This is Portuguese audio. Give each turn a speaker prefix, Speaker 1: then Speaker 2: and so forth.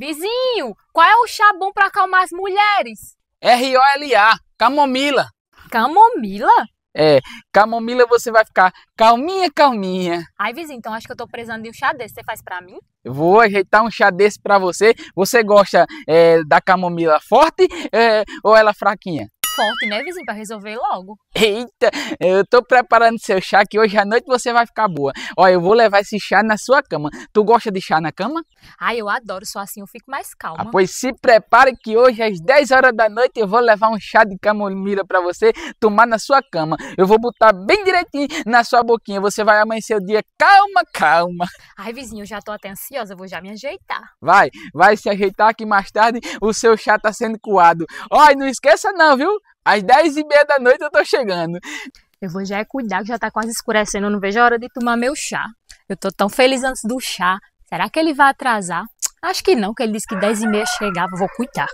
Speaker 1: Vizinho, qual é o chá bom para acalmar as mulheres?
Speaker 2: R-O-L-A, camomila. Camomila? É, camomila você vai ficar calminha, calminha.
Speaker 1: Ai, vizinho, então acho que eu tô precisando de um chá desse. Você faz pra mim?
Speaker 2: vou ajeitar um chá desse pra você. Você gosta é, da camomila forte é, ou ela fraquinha?
Speaker 1: forte, né, vizinho, para resolver logo.
Speaker 2: Eita, eu tô preparando seu chá que hoje à noite você vai ficar boa. Olha, eu vou levar esse chá na sua cama. Tu gosta de chá na cama?
Speaker 1: Ah, eu adoro, só assim eu fico mais calma. Ah, pois
Speaker 2: se prepare que hoje às 10 horas da noite eu vou levar um chá de camomila para você tomar na sua cama. Eu vou botar bem direitinho na sua boquinha. Você vai amanhecer o dia calma, calma.
Speaker 1: Ai, vizinho, eu já tô até ansiosa, vou já me ajeitar.
Speaker 2: Vai, vai se ajeitar que mais tarde o seu chá tá sendo coado. Olha, não esqueça não, viu? Às 10 e meia da noite eu tô chegando. Eu vou já é cuidar que já tá quase escurecendo, eu não vejo a hora de
Speaker 1: tomar meu chá. Eu tô tão feliz antes do chá. Será que ele vai atrasar? Acho que não, que ele disse que 10 e meia chegava, vou cuidar.